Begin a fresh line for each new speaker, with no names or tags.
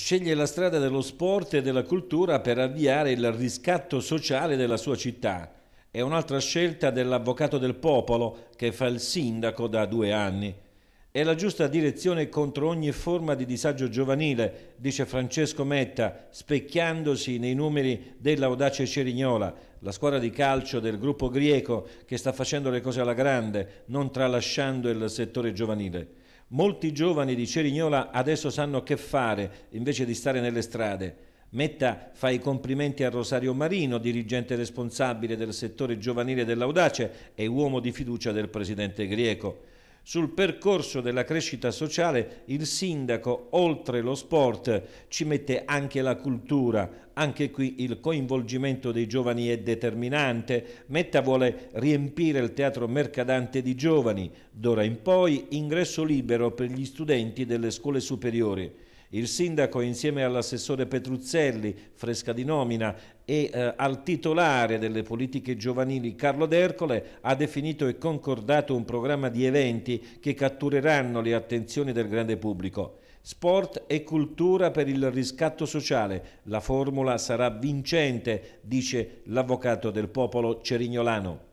sceglie la strada dello sport e della cultura per avviare il riscatto sociale della sua città. È un'altra scelta dell'avvocato del popolo che fa il sindaco da due anni. È la giusta direzione contro ogni forma di disagio giovanile, dice Francesco Metta, specchiandosi nei numeri dell'audace Cerignola, la squadra di calcio del gruppo greco che sta facendo le cose alla grande, non tralasciando il settore giovanile. Molti giovani di Cerignola adesso sanno che fare invece di stare nelle strade. Metta fa i complimenti a Rosario Marino, dirigente responsabile del settore giovanile dell'Audace e uomo di fiducia del presidente greco. Sul percorso della crescita sociale il sindaco, oltre lo sport, ci mette anche la cultura. Anche qui il coinvolgimento dei giovani è determinante. Metta vuole riempire il teatro mercadante di giovani. D'ora in poi ingresso libero per gli studenti delle scuole superiori. Il sindaco insieme all'assessore Petruzzelli, fresca di nomina, e eh, al titolare delle politiche giovanili Carlo D'Ercole ha definito e concordato un programma di eventi argomenti che cattureranno le attenzioni del grande pubblico. Sport e cultura per il riscatto sociale. La formula sarà vincente, dice l'avvocato del popolo cerignolano.